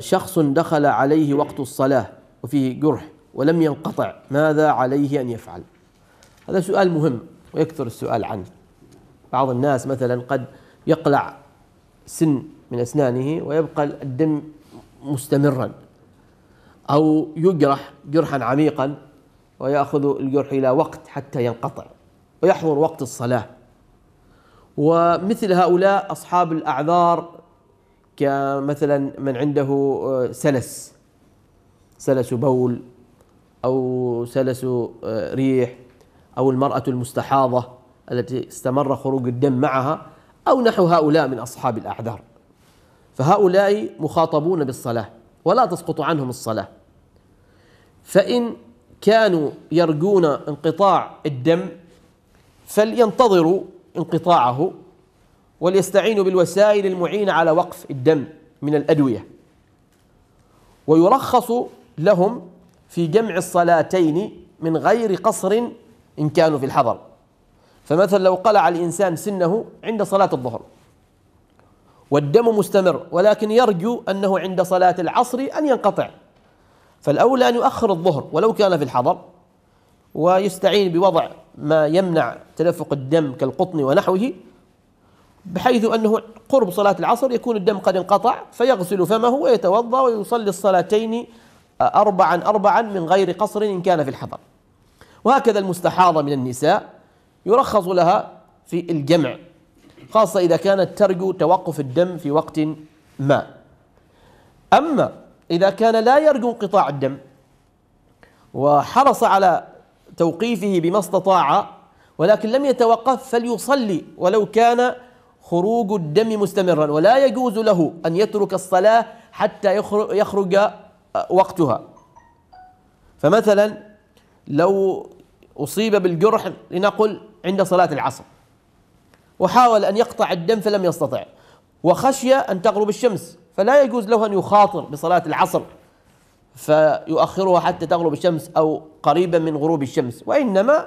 شخص دخل عليه وقت الصلاة وفيه جرح ولم ينقطع ماذا عليه أن يفعل هذا سؤال مهم ويكثر السؤال عنه بعض الناس مثلا قد يقلع سن من أسنانه ويبقى الدم مستمرا أو يجرح جرحا عميقا ويأخذ الجرح إلى وقت حتى ينقطع ويحضر وقت الصلاة ومثل هؤلاء أصحاب الأعذار كمثلا من عنده آه، سلس سلس بول أو سلس آه، ريح أو المرأة المستحاضة التي استمر خروج الدم معها أو نحو هؤلاء من أصحاب الأعذار فهؤلاء مخاطبون بالصلاة ولا تسقط عنهم الصلاة فإن كانوا يرجون انقطاع الدم فلينتظروا انقطاعه وليستعينوا بالوسائل المعينة على وقف الدم من الأدوية ويرخص لهم في جمع الصلاتين من غير قصر إن كانوا في الحضر فمثلا لو قلع الإنسان سنه عند صلاة الظهر والدم مستمر ولكن يرجو أنه عند صلاة العصر أن ينقطع فالأولى أن يؤخر الظهر ولو كان في الحضر ويستعين بوضع ما يمنع تدفق الدم كالقطن ونحوه بحيث أنه قرب صلاة العصر يكون الدم قد انقطع فيغسل فمه ويتوضأ ويصلي الصلاتين آه، أربعا أربعا من غير قصر إن كان في الحضر وهكذا المستحاضة من النساء يرخص لها في الجمع خاصة إذا كانت ترجو توقف الدم في وقت ما أما إذا كان لا يرجو انقطاع الدم وحرص على توقيفه بما استطاع ولكن لم يتوقف فليصلي ولو كان خروج الدم مستمرا ولا يجوز له أن يترك الصلاة حتى يخرج آه، وقتها فمثلا لو أصيب بالجرح لنقل عند صلاة العصر وحاول أن يقطع الدم فلم يستطع وخشي أن تغرب الشمس فلا يجوز له أن يخاطر بصلاة العصر فيؤخرها حتى تغرب الشمس أو قريبا من غروب الشمس وإنما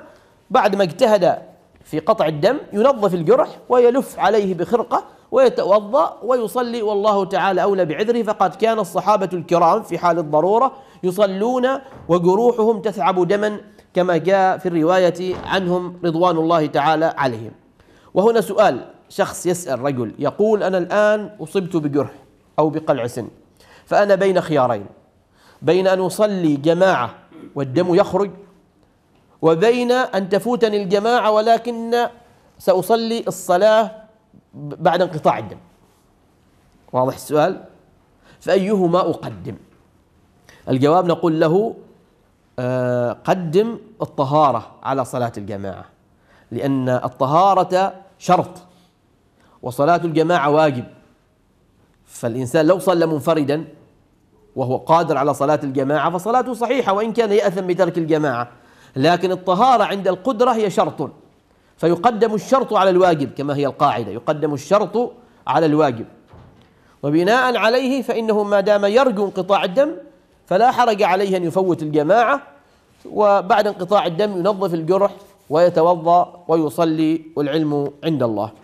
بعد ما اجتهد في قطع الدم ينظف الجرح ويلف عليه بخرقة ويتوضأ ويصلي والله تعالى أولى بعذره فقد كان الصحابة الكرام في حال الضرورة يصلون وجروحهم تثعب دما كما جاء في الرواية عنهم رضوان الله تعالى عليهم وهنا سؤال شخص يسأل رجل يقول أنا الآن أصبت بجرح أو بقلع سن فأنا بين خيارين بين أن أصلي جماعة والدم يخرج وبين أن تفوتني الجماعة ولكن سأصلي الصلاة بعد انقطاع الدم واضح السؤال فأيهما أقدم الجواب نقول له آه، قدم الطهارة على صلاة الجماعة لأن الطهارة شرط وصلاة الجماعة واجب فالإنسان لو صلى منفردا وهو قادر على صلاة الجماعة فصلاته صحيحة وإن كان يأثم بترك الجماعة لكن الطهارة عند القدرة هي شرط فيقدم الشرط على الواجب كما هي القاعدة يقدم الشرط على الواجب وبناء عليه فإنه ما دام يرجو انقطاع الدم فلا حرج عليه أن يفوت الجماعة وبعد انقطاع الدم ينظف الجرح ويتوضأ ويصلي والعلم عند الله